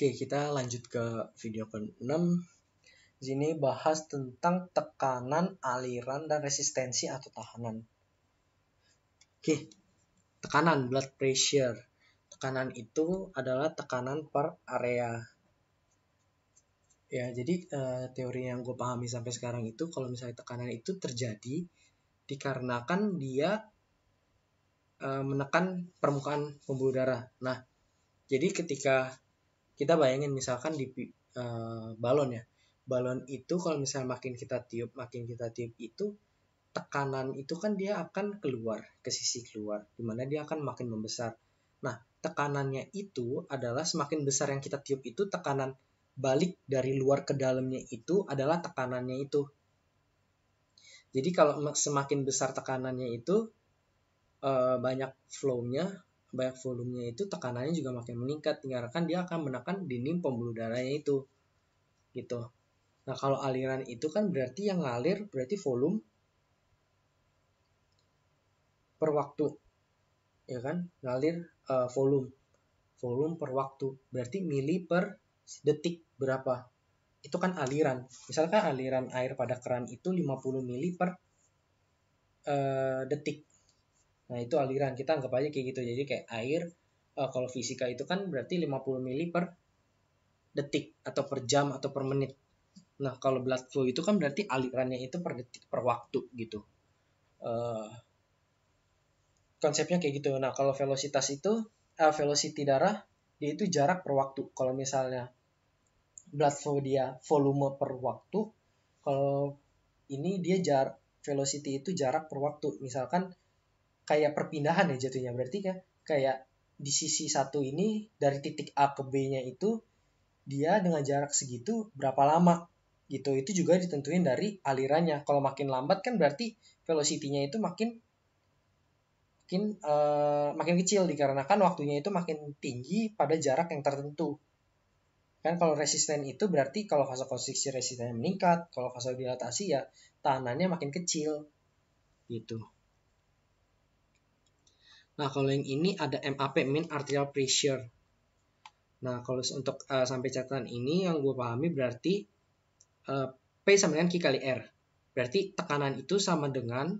Oke, kita lanjut ke video ke-6. Di sini bahas tentang tekanan, aliran, dan resistensi atau tahanan. Oke, tekanan blood pressure. Tekanan itu adalah tekanan per area. Ya, jadi uh, teori yang gue pahami sampai sekarang itu kalau misalnya tekanan itu terjadi dikarenakan dia uh, menekan permukaan pembuluh darah. Nah, jadi ketika kita bayangin misalkan di uh, balon ya balon itu kalau misalnya makin kita tiup makin kita tiup itu tekanan itu kan dia akan keluar ke sisi keluar dimana dia akan makin membesar nah tekanannya itu adalah semakin besar yang kita tiup itu tekanan balik dari luar ke dalamnya itu adalah tekanannya itu jadi kalau semakin besar tekanannya itu eh, banyak flow-nya banyak volumenya itu tekanannya juga makin meningkat dikarenakan dia akan menekan dinding pembuluh darahnya itu gitu nah kalau aliran itu kan berarti yang ngalir berarti volume per waktu ya kan ngalir uh, eh, volume volume per waktu berarti mili per detik berapa itu kan aliran misalkan aliran air pada keran itu 50 mili per uh, detik Nah, itu aliran. Kita anggap aja kayak gitu. Jadi kayak air uh, kalau fisika itu kan berarti 50 mili per detik atau per jam atau per menit. Nah, kalau blood flow itu kan berarti alirannya itu per detik per waktu gitu. Uh, konsepnya kayak gitu. Nah, kalau velocitas itu uh, velocity darah dia itu jarak per waktu. Kalau misalnya blood flow dia volume per waktu, kalau ini dia jarak velocity itu jarak per waktu. Misalkan kayak perpindahan ya jatuhnya berarti ya kayak di sisi satu ini dari titik A ke B-nya itu dia dengan jarak segitu berapa lama gitu itu juga ditentuin dari alirannya kalau makin lambat kan berarti velocity-nya itu makin makin uh, makin kecil dikarenakan waktunya itu makin tinggi pada jarak yang tertentu. Kan kalau resisten itu berarti kalau fase konstriksi resistennya meningkat, kalau fase dilatasi ya tahanannya makin kecil. Gitu. Nah, kalau yang ini ada MAP, mean arterial pressure. Nah, kalau untuk uh, sampai catatan ini yang gue pahami berarti uh, P sama dengan Q kali R. Berarti tekanan itu sama dengan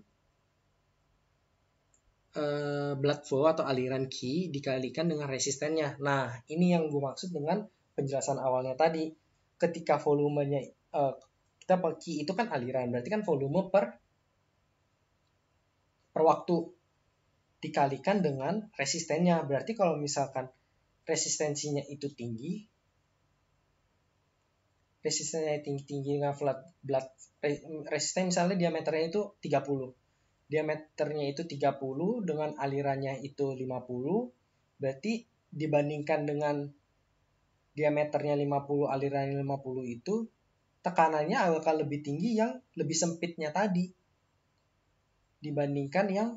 uh, blood flow atau aliran Q dikalikan dengan resistennya. Nah, ini yang gue maksud dengan penjelasan awalnya tadi. Ketika volumenya, uh, kita Q itu kan aliran, berarti kan volume per, per waktu dikalikan dengan resistennya. Berarti kalau misalkan resistensinya itu tinggi, resistensinya tinggi-tinggi dengan flat blood resisten misalnya diameternya itu 30. Diameternya itu 30 dengan alirannya itu 50. Berarti dibandingkan dengan diameternya 50 alirannya 50 itu tekanannya akan lebih tinggi yang lebih sempitnya tadi dibandingkan yang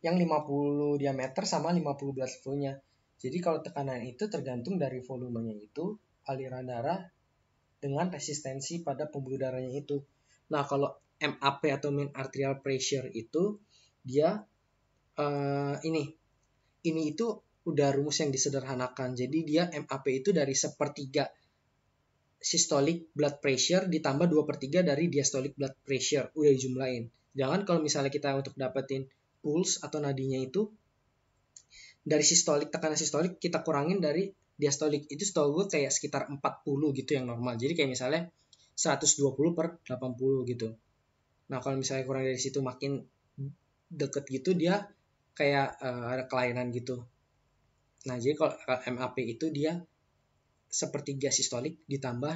yang 50 diameter sama 50 belas volunya. Jadi kalau tekanan itu tergantung dari volumenya itu, aliran darah dengan resistensi pada pembuluh darahnya itu. Nah, kalau MAP atau mean arterial pressure itu dia uh, ini ini itu udah rumus yang disederhanakan. Jadi dia MAP itu dari sepertiga systolic blood pressure ditambah 2 per 3 dari diastolic blood pressure. Udah dijumlahin. Jangan kalau misalnya kita untuk dapetin pulse atau nadinya itu dari sistolik tekanan sistolik kita kurangin dari diastolik itu setahu gue kayak sekitar 40 gitu yang normal jadi kayak misalnya 120 per 80 gitu nah kalau misalnya kurang dari situ makin deket gitu dia kayak uh, ada kelainan gitu nah jadi kalau MAP itu dia sepertiga sistolik ditambah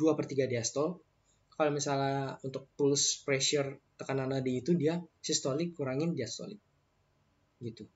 2 per 3 diastol kalau misalnya untuk pulse pressure tekanan nadi itu dia sistolik kurangin diastolik gitu